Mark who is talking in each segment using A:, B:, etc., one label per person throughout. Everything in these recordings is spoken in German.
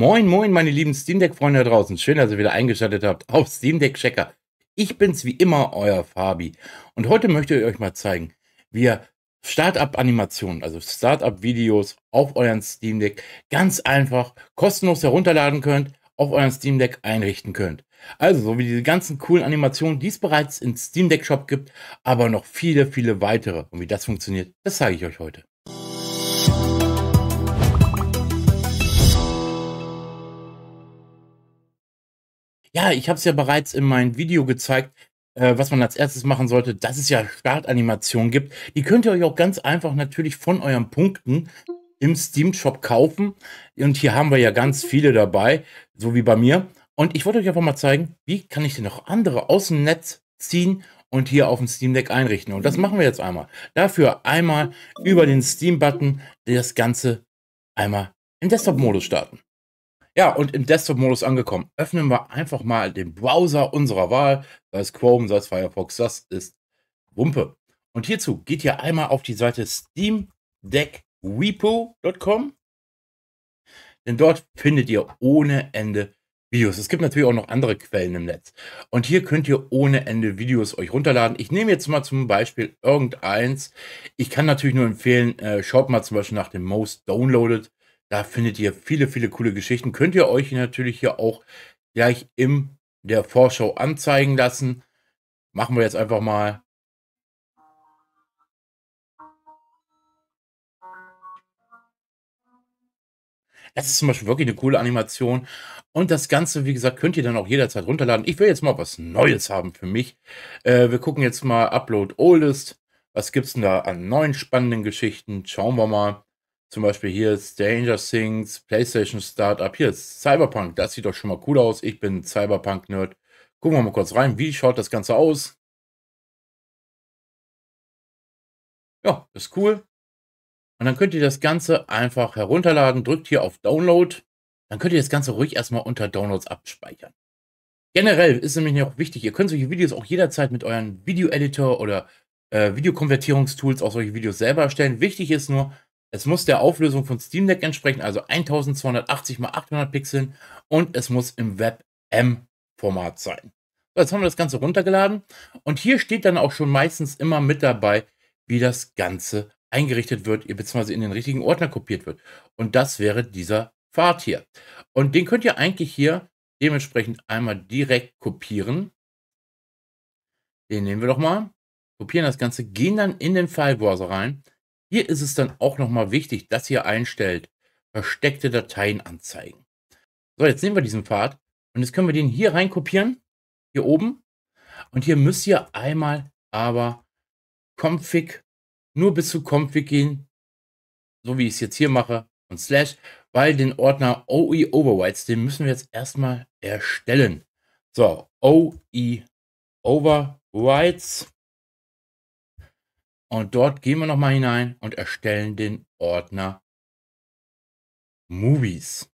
A: Moin, moin, meine lieben Steam Deck-Freunde da draußen. Schön, dass ihr wieder eingeschaltet habt auf Steam Deck Checker. Ich bin's wie immer, euer Fabi. Und heute möchte ich euch mal zeigen, wie ihr Startup-Animationen, also Startup-Videos auf euren Steam Deck ganz einfach kostenlos herunterladen könnt, auf euren Steam Deck einrichten könnt. Also, so wie diese ganzen coolen Animationen, die es bereits im Steam Deck Shop gibt, aber noch viele, viele weitere. Und wie das funktioniert, das zeige ich euch heute. Ja, ich habe es ja bereits in meinem Video gezeigt, äh, was man als erstes machen sollte, dass es ja Startanimationen gibt. Die könnt ihr euch auch ganz einfach natürlich von euren Punkten im Steam Shop kaufen. Und hier haben wir ja ganz mhm. viele dabei, so wie bei mir. Und ich wollte euch einfach mal zeigen, wie kann ich denn noch andere aus dem Netz ziehen und hier auf dem Steam Deck einrichten. Und das mhm. machen wir jetzt einmal. Dafür einmal über den Steam-Button das Ganze einmal im Desktop-Modus starten. Ja, und im Desktop-Modus angekommen. Öffnen wir einfach mal den Browser unserer Wahl, sei es Chrome, sei es Firefox, das ist Wumpe. Und hierzu geht ihr einmal auf die Seite steamdeckrepo.com, denn dort findet ihr ohne Ende Videos. Es gibt natürlich auch noch andere Quellen im Netz. Und hier könnt ihr ohne Ende Videos euch runterladen. Ich nehme jetzt mal zum Beispiel irgendeins. Ich kann natürlich nur empfehlen, äh, schaut mal zum Beispiel nach dem Most Downloaded da findet ihr viele, viele coole Geschichten. Könnt ihr euch natürlich hier auch gleich in der Vorschau anzeigen lassen. Machen wir jetzt einfach mal. Das ist zum Beispiel wirklich eine coole Animation. Und das Ganze, wie gesagt, könnt ihr dann auch jederzeit runterladen. Ich will jetzt mal was Neues haben für mich. Äh, wir gucken jetzt mal Upload Oldest. Was gibt es denn da an neuen spannenden Geschichten? Schauen wir mal. Zum Beispiel hier ist Danger Things, PlayStation Startup, hier ist Cyberpunk. Das sieht doch schon mal cool aus. Ich bin Cyberpunk-Nerd. Gucken wir mal kurz rein. Wie schaut das Ganze aus? Ja, ist cool. Und dann könnt ihr das Ganze einfach herunterladen. Drückt hier auf Download. Dann könnt ihr das Ganze ruhig erstmal unter Downloads abspeichern. Generell ist nämlich auch wichtig, ihr könnt solche Videos auch jederzeit mit euren Video-Editor oder äh, Videokonvertierungstools auch solche Videos selber erstellen. Wichtig ist nur, es muss der Auflösung von Steam Deck entsprechen, also 1280 x 800 Pixeln und es muss im WebM-Format sein. So, jetzt haben wir das Ganze runtergeladen und hier steht dann auch schon meistens immer mit dabei, wie das Ganze eingerichtet wird, ihr beziehungsweise in den richtigen Ordner kopiert wird. Und das wäre dieser Pfad hier. Und den könnt ihr eigentlich hier dementsprechend einmal direkt kopieren. Den nehmen wir doch mal, kopieren das Ganze, gehen dann in den File-Browser rein, hier ist es dann auch nochmal wichtig, dass ihr einstellt, versteckte Dateien anzeigen. So, jetzt nehmen wir diesen Pfad und jetzt können wir den hier rein kopieren, hier oben. Und hier müsst ihr einmal aber config, nur bis zu config gehen, so wie ich es jetzt hier mache, und slash, weil den Ordner OE Overwrites, den müssen wir jetzt erstmal erstellen. So, OE Overwrites. Und dort gehen wir nochmal hinein und erstellen den Ordner Movies.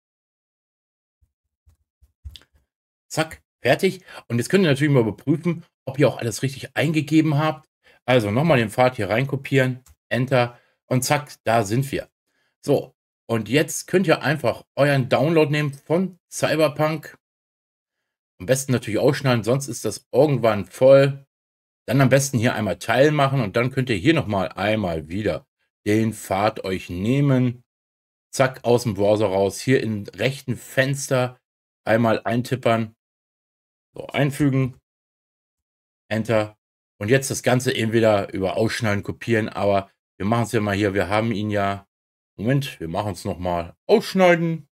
A: Zack, fertig. Und jetzt könnt ihr natürlich mal überprüfen, ob ihr auch alles richtig eingegeben habt. Also nochmal den Pfad hier reinkopieren, Enter und zack, da sind wir. So, und jetzt könnt ihr einfach euren Download nehmen von Cyberpunk. Am besten natürlich ausschneiden, sonst ist das irgendwann voll. Dann am besten hier einmal Teil machen und dann könnt ihr hier nochmal einmal wieder den Pfad euch nehmen. Zack, aus dem Browser raus. Hier im rechten Fenster einmal eintippern. So, einfügen. Enter. Und jetzt das Ganze eben wieder über Ausschneiden, Kopieren. Aber wir machen es ja mal hier. Wir haben ihn ja. Moment, wir machen es nochmal. Ausschneiden.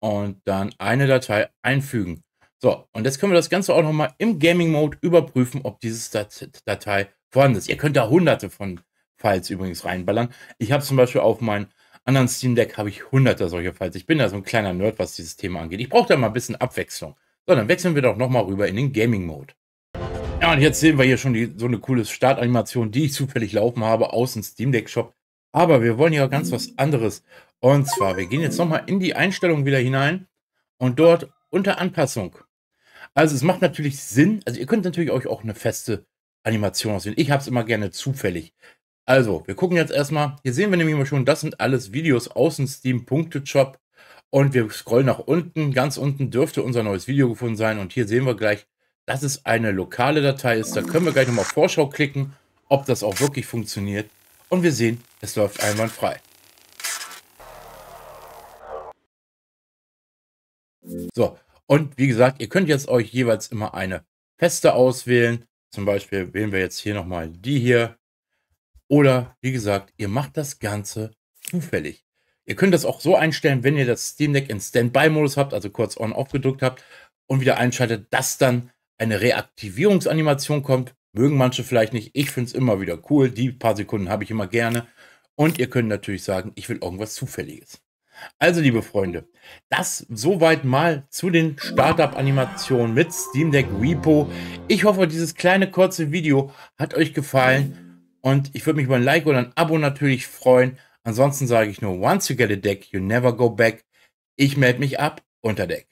A: Und dann eine Datei einfügen. So, und jetzt können wir das Ganze auch nochmal im Gaming-Mode überprüfen, ob dieses Dat Datei vorhanden ist. Ihr könnt da hunderte von Files übrigens reinballern. Ich habe zum Beispiel auf meinem anderen Steam Deck habe ich hunderte solcher Files. Ich bin da so ein kleiner Nerd, was dieses Thema angeht. Ich brauche da mal ein bisschen Abwechslung. So, dann wechseln wir doch nochmal rüber in den Gaming-Mode. Ja, und jetzt sehen wir hier schon die, so eine coole Startanimation, die ich zufällig laufen habe aus dem Steam Deck Shop. Aber wir wollen ja ganz was anderes. Und zwar, wir gehen jetzt nochmal in die Einstellungen wieder hinein und dort unter Anpassung also es macht natürlich Sinn, also ihr könnt natürlich euch auch eine feste Animation aussehen. Ich habe es immer gerne zufällig. Also, wir gucken jetzt erstmal. Hier sehen wir nämlich mal schon, das sind alles Videos aus dem Steam Punkte Job. Und wir scrollen nach unten. Ganz unten dürfte unser neues Video gefunden sein. Und hier sehen wir gleich, dass es eine lokale Datei ist. Da können wir gleich nochmal Vorschau klicken, ob das auch wirklich funktioniert. Und wir sehen, es läuft einwandfrei. So, und wie gesagt, ihr könnt jetzt euch jeweils immer eine feste auswählen. Zum Beispiel wählen wir jetzt hier nochmal die hier. Oder wie gesagt, ihr macht das Ganze zufällig. Ihr könnt das auch so einstellen, wenn ihr das Steam Deck in Standby-Modus habt, also kurz on-off gedrückt habt und wieder einschaltet, dass dann eine Reaktivierungsanimation kommt. Mögen manche vielleicht nicht. Ich finde es immer wieder cool. Die paar Sekunden habe ich immer gerne. Und ihr könnt natürlich sagen, ich will irgendwas Zufälliges. Also, liebe Freunde, das soweit mal zu den Startup-Animationen mit Steam Deck Repo. Ich hoffe, dieses kleine kurze Video hat euch gefallen und ich würde mich über ein Like oder ein Abo natürlich freuen. Ansonsten sage ich nur, once you get a deck, you never go back. Ich melde mich ab unter Deck.